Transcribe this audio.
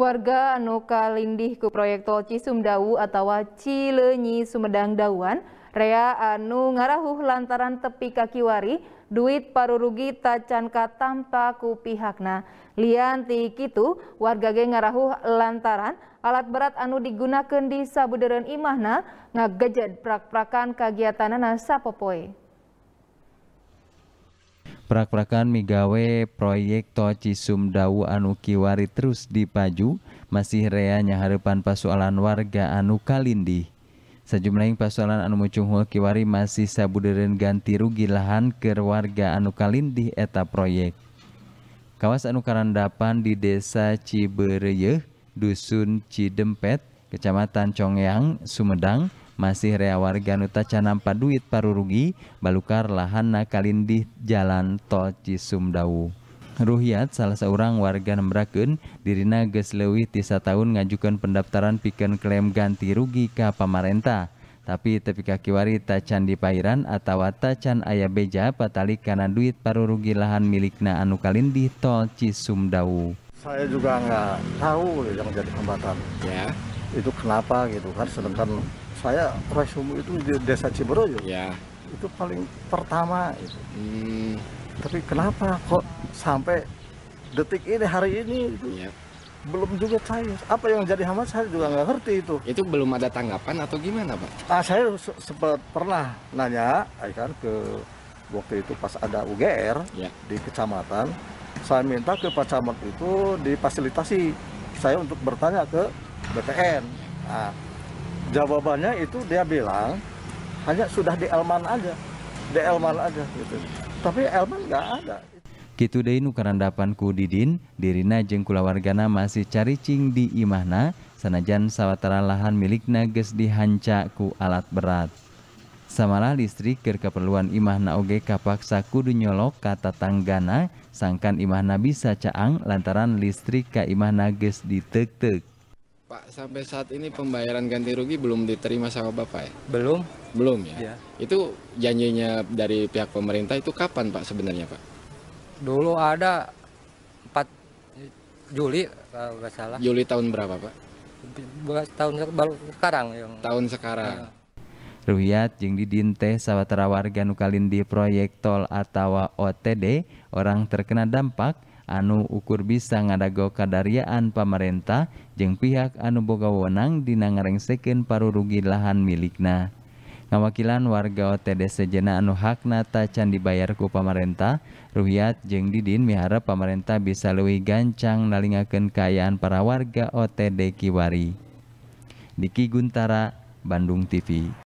Warga anu Lindih ku proyek tol Cisumdawu atau Cilenyi Sumedang Dawan, rea anu ngarahuh lantaran tepi kaki wari, duit parurugi tacanka tanpa ku pihakna. lianti kitu, warga ge ngarahuh lantaran alat berat anu digunakan di sabuderen imahna ngagejad prak-prakan kagiatanana sapopoe. Prak-prakan migawe proyek Toci Sumdawu anu kiwari terus dipaju masih reanya harapan pasualan warga anu kalindi. yang pasualan anu mucunghul kiwari masih sabuderen ganti rugi lahan ke warga anu kalindi eta proyek. Kawas anu karandapan di desa Cibereyeh, Dusun Cidempet, Kecamatan Congyang, Sumedang, masih rea warga nuta canampa duit parurugi balukar lahan nakalindi jalan tol Cisumdawu Ruhiat salah seorang warga nembraken dirina geslewi tisa tahun ngajukan pendaftaran piken klaim ganti rugi ke pemerintah. tapi tepi wari tacan di pairan atau tacan ayah beja patali karena duit parurugi lahan milikna anu kalindi tol Cisumdawu. Saya juga nggak tahu yang jadi hambatan. Ya. Itu kenapa gitu kan sedangkan saya Roy itu di desa Ciberoyo ya itu paling pertama itu hmm. tapi kenapa kok sampai detik ini hari ini itu ya. belum juga saya apa yang jadi hambat saya juga nggak ngerti itu itu belum ada tanggapan atau gimana pak nah, saya sempat pernah nanya eh, kan ke waktu itu pas ada UGR ya. di kecamatan saya minta ke Pak Camat itu difasilitasi saya untuk bertanya ke BPN nah, jawabannya itu dia bilang hanya sudah di Elman aja di Elman aja gitu tapi Elman nggak ada Kitu deh nu ku Didin, dirina jengkula wargana masih cari cing di imahna, sanajan sawatara lahan milik nages dihanca ku alat berat. Samalah listrik keur keperluan imahna oge kapaksa kudu nyolok kata tanggana sangkan imahna bisa caang lantaran listrik ka imahna ges ditek-tek. Pak, sampai saat ini pembayaran ganti rugi belum diterima sama Bapak ya? Belum. Belum ya? ya. Itu janjinya dari pihak pemerintah itu kapan Pak sebenarnya Pak? Dulu ada 4 Juli kalau nggak salah. Juli tahun berapa Pak? Tahun baru sekarang. Yang... Tahun sekarang. Ya. Ruhiat jeung Didin teh sawatara warga nu kalindi proyek tol atawa OTD orang terkena dampak anu ukur bisa ngadago kadariaan pemerintah, jeung pihak anu boga wonang dina ngarengsekeun parurugi lahan milikna. Ngawakilan warga OTD sejena anu hakna tacan dibayar ku pemerintah. Ruhiat jeung Didin miharap pemerintah bisa leuwih gancang nalingakeun kayaan para warga OTD Kiwari. Diki Guntara, Bandung TV